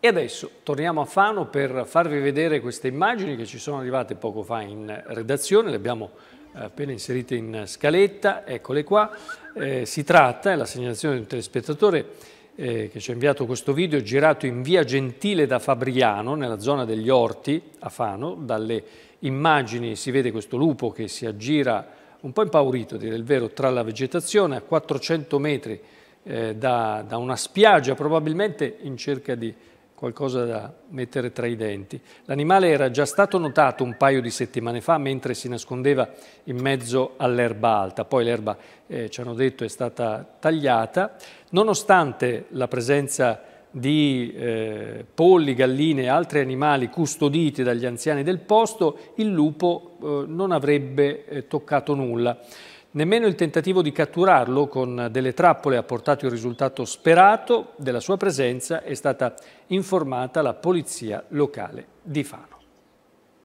E adesso torniamo a Fano per farvi vedere queste immagini che ci sono arrivate poco fa in redazione, le abbiamo eh, appena inserite in scaletta, eccole qua. Eh, si tratta, è la segnalazione di un telespettatore eh, che ci ha inviato questo video, girato in via Gentile da Fabriano, nella zona degli Orti, a Fano. Dalle immagini si vede questo lupo che si aggira un po' impaurito, dire il vero, tra la vegetazione a 400 metri eh, da, da una spiaggia, probabilmente in cerca di qualcosa da mettere tra i denti. L'animale era già stato notato un paio di settimane fa mentre si nascondeva in mezzo all'erba alta, poi l'erba, eh, ci hanno detto, è stata tagliata. Nonostante la presenza di eh, polli, galline e altri animali custoditi dagli anziani del posto, il lupo eh, non avrebbe eh, toccato nulla. Nemmeno il tentativo di catturarlo con delle trappole ha portato il risultato sperato. Della sua presenza è stata informata la polizia locale di Fano.